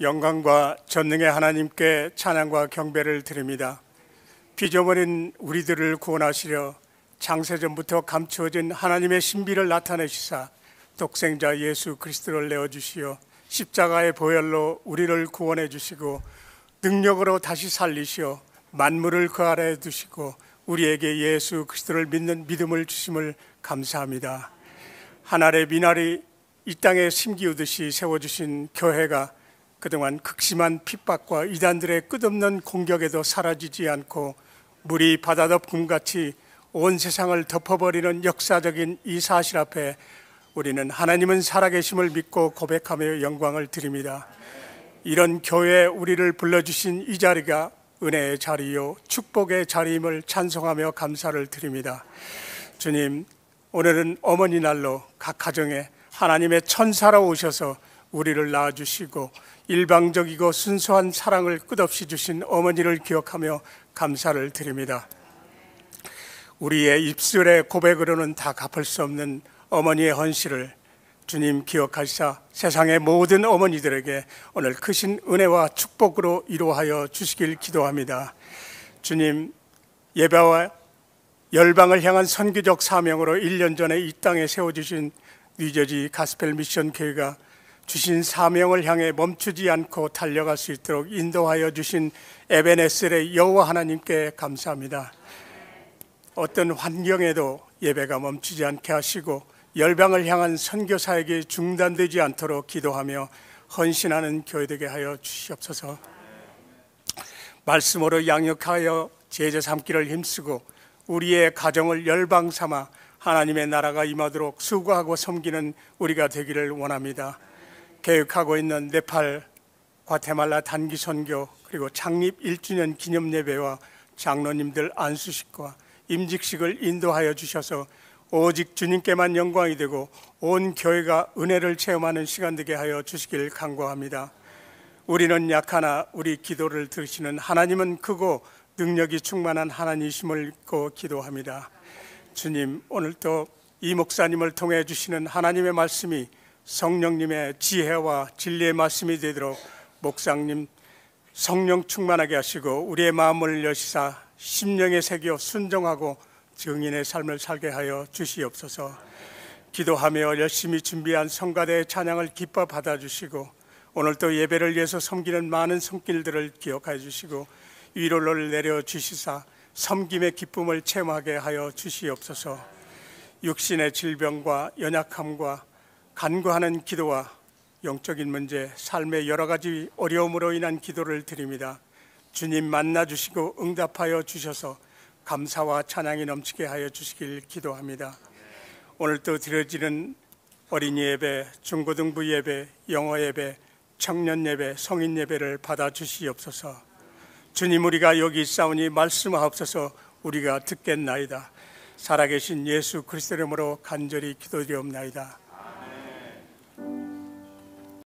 영광과 전능의 하나님께 찬양과 경배를 드립니다. 빚어버린 우리들을 구원하시려 장세전부터 감추어진 하나님의 신비를 나타내시사 독생자 예수 그리스도를 내어 주시어 십자가의 보혈로 우리를 구원해 주시고 능력으로 다시 살리시어 만물을 그 아래 두시고 우리에게 예수 그리스도를 믿는 믿음을 주심을 감사합니다. 하늘의 미나리 이 땅에 심기우듯이 세워 주신 교회가 그동안 극심한 핍박과 이단들의 끝없는 공격에도 사라지지 않고 물이 바다덮음같이 온 세상을 덮어버리는 역사적인 이 사실 앞에 우리는 하나님은 살아계심을 믿고 고백하며 영광을 드립니다. 이런 교회 우리를 불러주신 이 자리가 은혜의 자리요 축복의 자리임을 찬송하며 감사를 드립니다. 주님, 오늘은 어머니 날로 각 가정에 하나님의 천사로 오셔서 우리를 낳아주시고 일방적이고 순수한 사랑을 끝없이 주신 어머니를 기억하며 감사를 드립니다. 우리의 입술의 고백으로는 다 갚을 수 없는 어머니의 헌실을 주님 기억하시사 세상의 모든 어머니들에게 오늘 크신 은혜와 축복으로 이루하여 주시길 기도합니다. 주님 예배와 열방을 향한 선교적 사명으로 1년 전에 이 땅에 세워주신 뉴저지 가스펠 미션 교회가 주신 사명을 향해 멈추지 않고 달려갈 수 있도록 인도하여 주신 에베네셀의 여호와 하나님께 감사합니다. 어떤 환경에도 예배가 멈추지 않게 하시고 열방을 향한 선교 사역이 중단되지 않도록 기도하며 헌신하는 교회 되게 하여 주시옵소서. 말씀으로 양육하여 제자 삼기를 힘쓰고 우리의 가정을 열방 삼아 하나님의 나라가 임하도록 수고하고 섬기는 우리가 되기를 원합니다. 계획하고 있는 네팔, 과테말라 단기 선교 그리고 창립 1주년 기념 예배와 장로님들 안수식과 임직식을 인도하여 주셔서 오직 주님께만 영광이 되고 온 교회가 은혜를 체험하는 시간 되게 하여 주시길 간구합니다. 우리는 약하나 우리 기도를 들으시는 하나님은 크고 능력이 충만한 하나님이심을 믿고 기도합니다. 주님, 오늘도 이 목사님을 통해 주시는 하나님의 말씀이 성령님의 지혜와 진리의 말씀이 되도록 목사님 성령 충만하게 하시고 우리의 마음을 여시사 심령에 새겨 순종하고 증인의 삶을 살게 하여 주시옵소서. 기도하며 열심히 준비한 성가대의 찬양을 기뻐 받아주시고 오늘도 예배를 위해서 섬기는 많은 손길들을 기억해 주시고 위로를 내려 주시사 섬김의 기쁨을 체험하게 하여 주시옵소서. 육신의 질병과 연약함과 간구하는 기도와 영적인 문제, 삶의 여러 가지 어려움으로 인한 기도를 드립니다. 주님 만나 주시고 응답하여 주셔서 감사와 찬양이 넘치게 하여 주시길 기도합니다. 오늘 또 드려지는 어린이 예배, 중고등부 예배, 영어 예배, 청년 예배, 성인 예배를 받아 주시옵소서. 주님 우리가 여기 있사오니 말씀하옵소서. 우리가 듣겠나이다. 살아계신 예수 그리스도 이름으로 간절히 기도드리옵나이다.